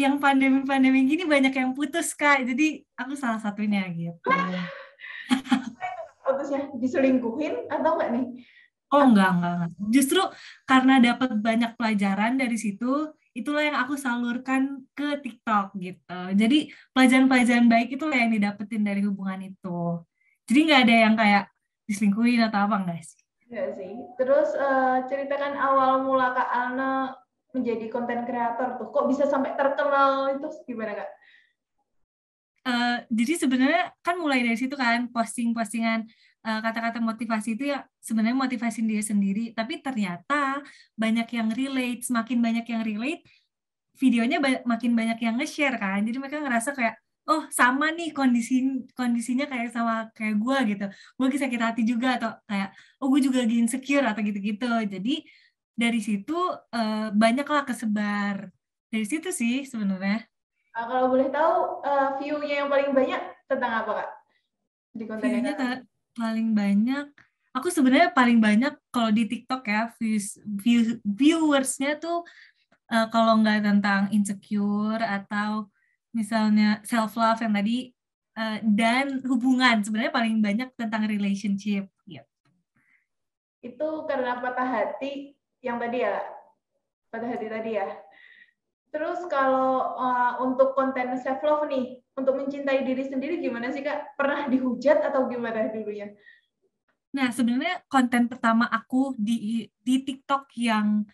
yang pandemi-pandemi gini banyak yang putus kak jadi aku salah satunya gitu putusnya diselingkuhin atau enggak nih oh enggak enggak, enggak. justru karena dapat banyak pelajaran dari situ itulah yang aku salurkan ke TikTok gitu jadi pelajaran-pelajaran baik itulah yang didapetin dari hubungan itu jadi nggak ada yang kayak diselingkuhin atau apa enggak sih Enggak sih. Terus uh, ceritakan awal mula Kak Alna menjadi konten kreator tuh? Kok bisa sampai terkenal itu gimana kak? Uh, jadi sebenarnya kan mulai dari situ kan posting-postingan eh, kata-kata motivasi itu ya sebenarnya motivasi dia sendiri tapi ternyata banyak yang relate semakin banyak yang relate videonya ba makin banyak yang nge-share kan jadi mereka ngerasa kayak oh sama nih kondisi kondisinya kayak sama kayak gue gitu gue bisa sakit hati juga atau kayak oh gue juga lagi insecure atau gitu-gitu jadi dari situ uh, banyaklah kesebar dari situ sih sebenarnya uh, kalau boleh tahu uh, view-nya yang paling banyak tentang apa kak di kontennya? paling banyak aku sebenarnya paling banyak kalau di TikTok ya views view, viewersnya tuh uh, kalau nggak tentang insecure atau misalnya self love yang tadi uh, dan hubungan sebenarnya paling banyak tentang relationship gitu. Itu karena patah hati yang tadi ya pada hati tadi ya terus kalau uh, untuk konten self love nih untuk mencintai diri sendiri gimana sih kak pernah dihujat atau gimana dulunya nah sebenarnya konten pertama aku di di TikTok yang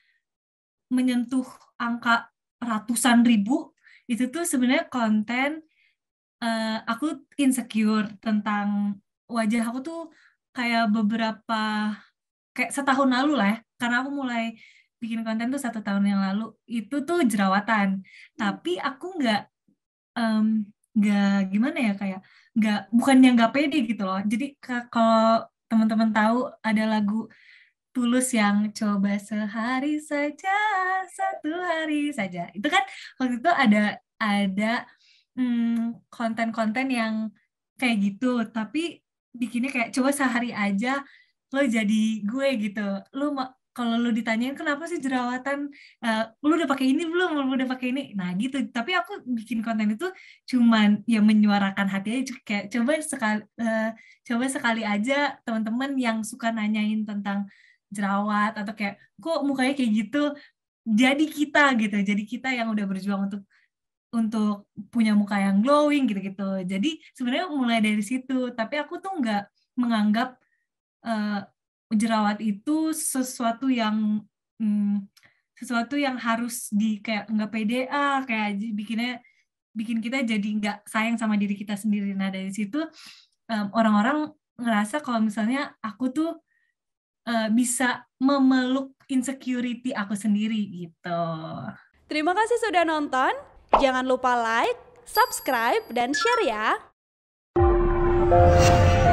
menyentuh angka ratusan ribu itu tuh sebenarnya konten uh, aku insecure tentang wajah aku tuh kayak beberapa kayak setahun lalu lah ya karena aku mulai bikin konten tuh satu tahun yang lalu itu tuh jerawatan hmm. tapi aku nggak nggak um, gimana ya kayak nggak bukan yang nggak pede gitu loh jadi kalau teman-teman tahu ada lagu Tulus yang coba sehari saja, satu hari saja. Itu kan waktu itu ada ada konten hmm, konten-konten yang kayak gitu, tapi bikinnya kayak coba sehari aja lo jadi gue gitu. Lo kalau lu ditanyain kenapa sih jerawatan uh, lu udah pakai ini belum lu udah pakai ini nah gitu tapi aku bikin konten itu cuman ya menyuarakan hati aja kayak coba sekali uh, coba sekali aja teman-teman yang suka nanyain tentang jerawat atau kayak kok mukanya kayak gitu jadi kita gitu jadi kita yang udah berjuang untuk untuk punya muka yang glowing gitu-gitu jadi sebenarnya mulai dari situ tapi aku tuh nggak menganggap eh, jerawat itu sesuatu yang hmm, sesuatu yang harus di kayak nggak PDA ah, kayak bikinnya bikin kita jadi nggak sayang sama diri kita sendiri nah dari situ orang orang-orang ngerasa kalau misalnya aku tuh uh, bisa memeluk insecurity aku sendiri gitu. Terima kasih sudah nonton. Jangan lupa like, subscribe, dan share ya.